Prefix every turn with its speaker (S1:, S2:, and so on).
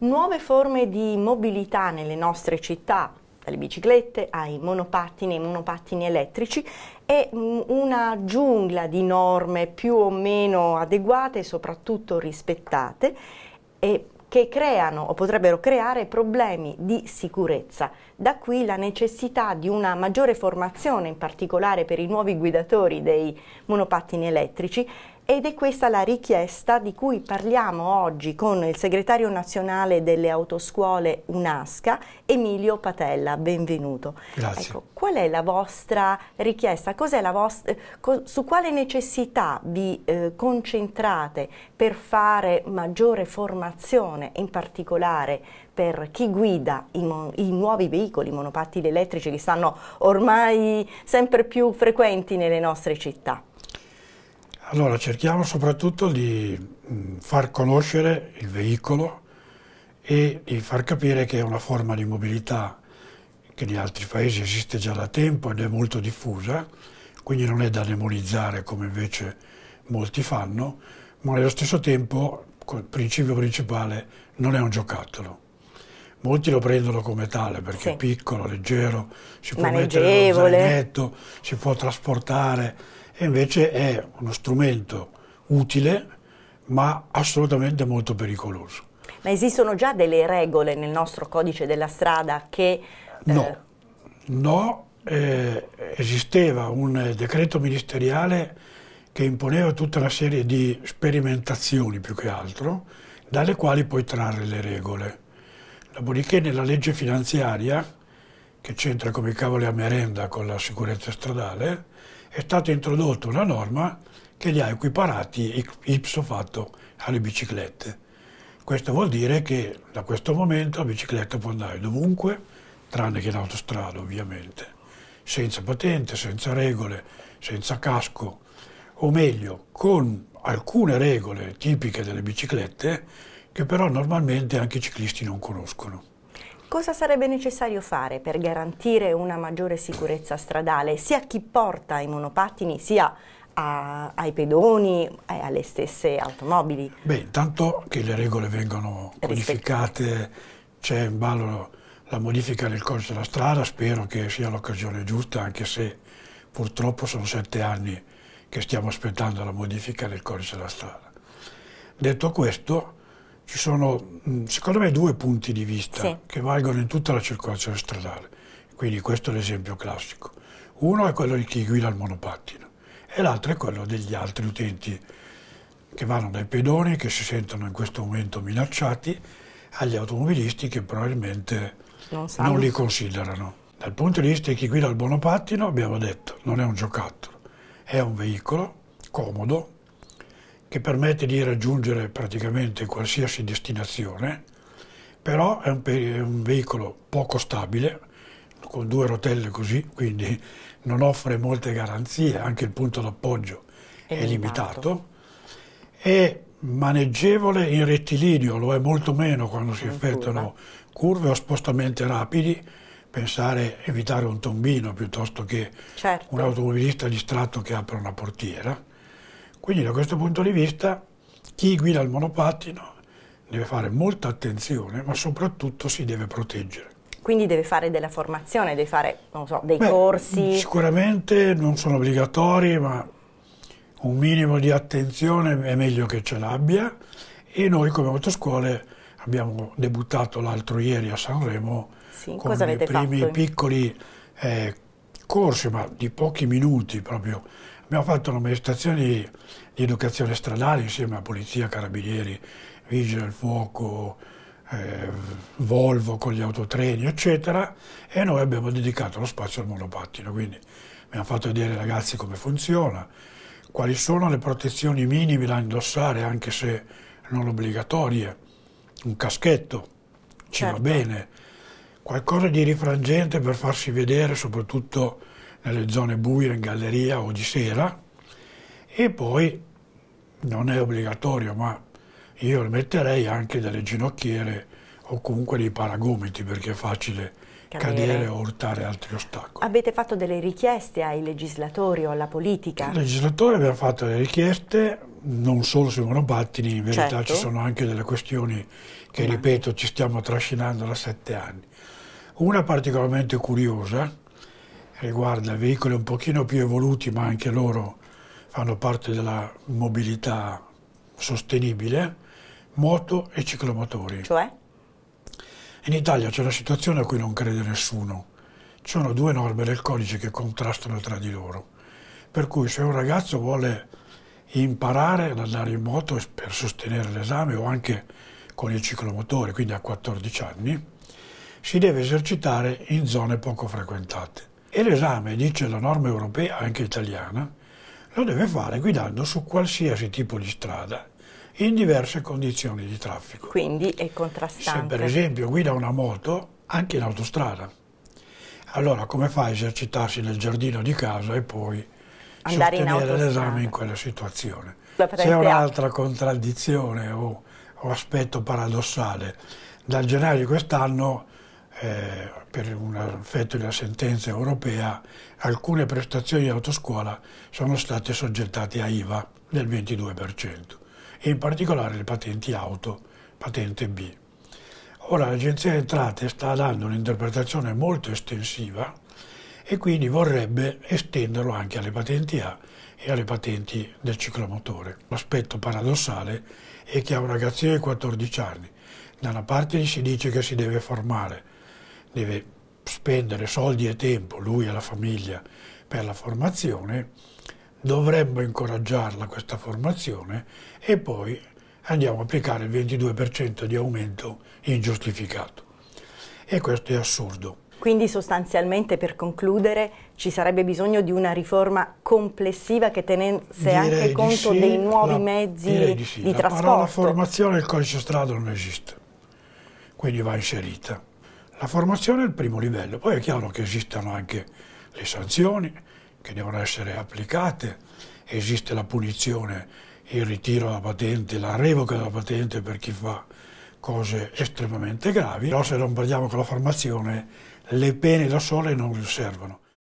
S1: nuove forme di mobilità nelle nostre città, dalle biciclette ai monopattini e monopattini elettrici, è mm, una giungla di norme più o meno adeguate e soprattutto rispettate e che creano o potrebbero creare problemi di sicurezza. Da qui la necessità di una maggiore formazione, in particolare per i nuovi guidatori dei monopattini elettrici, ed è questa la richiesta di cui parliamo oggi con il segretario nazionale delle autoscuole UNASCA, Emilio Patella. Benvenuto. Grazie. Ecco, qual è la vostra richiesta? La vostra, su quale necessità vi eh, concentrate per fare maggiore formazione, in particolare per chi guida i, i nuovi veicoli i monopattini elettrici che stanno ormai sempre più frequenti nelle nostre città?
S2: Allora cerchiamo soprattutto di mm, far conoscere il veicolo e di far capire che è una forma di mobilità che negli altri paesi esiste già da tempo ed è molto diffusa, quindi non è da demonizzare come invece molti fanno, ma allo stesso tempo, il principio principale, non è un giocattolo. Molti lo prendono come tale perché sì. è piccolo, leggero, si può mettere in zainetto, si può trasportare e invece è uno strumento utile ma assolutamente molto pericoloso.
S1: Ma esistono già delle regole nel nostro codice della strada che... Eh...
S2: No, no eh, esisteva un decreto ministeriale che imponeva tutta una serie di sperimentazioni più che altro, dalle quali puoi trarre le regole. Dopodiché nella legge finanziaria, che c'entra come cavoli a merenda con la sicurezza stradale, è stata introdotta una norma che li ha equiparati ipso fatto alle biciclette. Questo vuol dire che da questo momento la bicicletta può andare dovunque, tranne che in autostrada ovviamente, senza patente, senza regole, senza casco, o meglio, con alcune regole tipiche delle biciclette, che però normalmente anche i ciclisti non conoscono.
S1: Cosa sarebbe necessario fare per garantire una maggiore sicurezza stradale sia a chi porta i monopattini sia a, ai pedoni e eh, alle stesse automobili?
S2: Beh, intanto che le regole vengano codificate, c'è in ballo la modifica del codice della strada, spero che sia l'occasione giusta, anche se purtroppo sono sette anni che stiamo aspettando la modifica del codice della strada. Detto questo, ci sono, mm, secondo me, due punti di vista sì. che valgono in tutta la circolazione stradale. Quindi questo è l'esempio classico. Uno è quello di chi guida il monopattino e l'altro è quello degli altri utenti che vanno dai pedoni che si sentono in questo momento minacciati agli automobilisti che probabilmente non, non li considerano. Dal punto di vista di chi guida il monopattino abbiamo detto non è un giocattolo, è un veicolo comodo che permette di raggiungere praticamente qualsiasi destinazione, però è un, è un veicolo poco stabile, con due rotelle così, quindi non offre molte garanzie, anche il punto d'appoggio è, è limitato. È maneggevole in rettilineo, lo è molto meno quando si effettuano curve o spostamenti rapidi, pensare evitare un tombino piuttosto che certo. un automobilista distratto che apre una portiera. Quindi da questo punto di vista chi guida il monopattino deve fare molta attenzione, ma soprattutto si deve proteggere.
S1: Quindi deve fare della formazione, deve fare so, dei Beh, corsi?
S2: Sicuramente non sono obbligatori, ma un minimo di attenzione è meglio che ce l'abbia e noi come autoscuole abbiamo debuttato l'altro ieri a Sanremo
S1: sì, con i primi fatto?
S2: piccoli eh, corsi, ma di pochi minuti proprio. Abbiamo fatto una manifestazione di, di educazione stradale insieme a Polizia, Carabinieri, Vigili del Fuoco, eh, Volvo con gli autotreni, eccetera, e noi abbiamo dedicato lo spazio al monopattino, quindi abbiamo fatto vedere ai ragazzi come funziona, quali sono le protezioni minime da indossare, anche se non obbligatorie, un caschetto ci certo. va bene, qualcosa di rifrangente per farsi vedere soprattutto nelle zone buie, in galleria o di sera e poi non è obbligatorio ma io metterei anche delle ginocchiere o comunque dei paragomiti perché è facile cadere, cadere o urtare altri
S1: ostacoli. Avete fatto delle richieste ai legislatori o alla politica? Al
S2: legislatore abbiamo fatto delle richieste non solo sui monopattini, in verità certo. ci sono anche delle questioni che, ripeto, ci stiamo trascinando da sette anni. Una particolarmente curiosa riguarda veicoli un pochino più evoluti, ma anche loro fanno parte della mobilità sostenibile, moto e ciclomotori. Cioè? In Italia c'è una situazione a cui non crede nessuno. Ci sono due norme del codice che contrastano tra di loro. Per cui se un ragazzo vuole imparare ad andare in moto per sostenere l'esame o anche con il ciclomotore, quindi a 14 anni, si deve esercitare in zone poco frequentate. E l'esame, dice la norma europea, anche italiana, lo deve fare guidando su qualsiasi tipo di strada, in diverse condizioni di traffico. Quindi è
S1: contrastante. Se per esempio
S2: guida una moto, anche in autostrada. Allora come fa a esercitarsi nel giardino di casa e poi Andare sostenere l'esame in quella situazione? C'è un'altra contraddizione o, o aspetto paradossale. Dal gennaio di quest'anno eh, per un effetto della sentenza europea, alcune prestazioni di autoscuola sono state soggettate a IVA del 22% e in particolare le patenti auto, patente B. Ora l'Agenzia delle Entrate sta dando un'interpretazione molto estensiva e quindi vorrebbe estenderlo anche alle patenti A e alle patenti del ciclomotore. L'aspetto paradossale è che a un ragazzino di 14 anni da una parte gli si dice che si deve formare deve spendere soldi e tempo, lui e la famiglia, per la formazione, dovremmo incoraggiarla questa formazione e poi andiamo a applicare il 22% di aumento ingiustificato. E questo è assurdo.
S1: Quindi sostanzialmente per concludere ci sarebbe bisogno di una riforma complessiva che tenesse direi anche conto sì, dei nuovi la, mezzi di, sì. di la trasporto. La
S2: formazione il codice strada non esiste, quindi va inserita. La formazione è il primo livello, poi è chiaro che esistono anche le sanzioni che devono essere applicate, esiste la punizione, il ritiro della patente, la revoca della patente per chi fa cose estremamente gravi, però se non parliamo con la formazione le pene da sole non servono.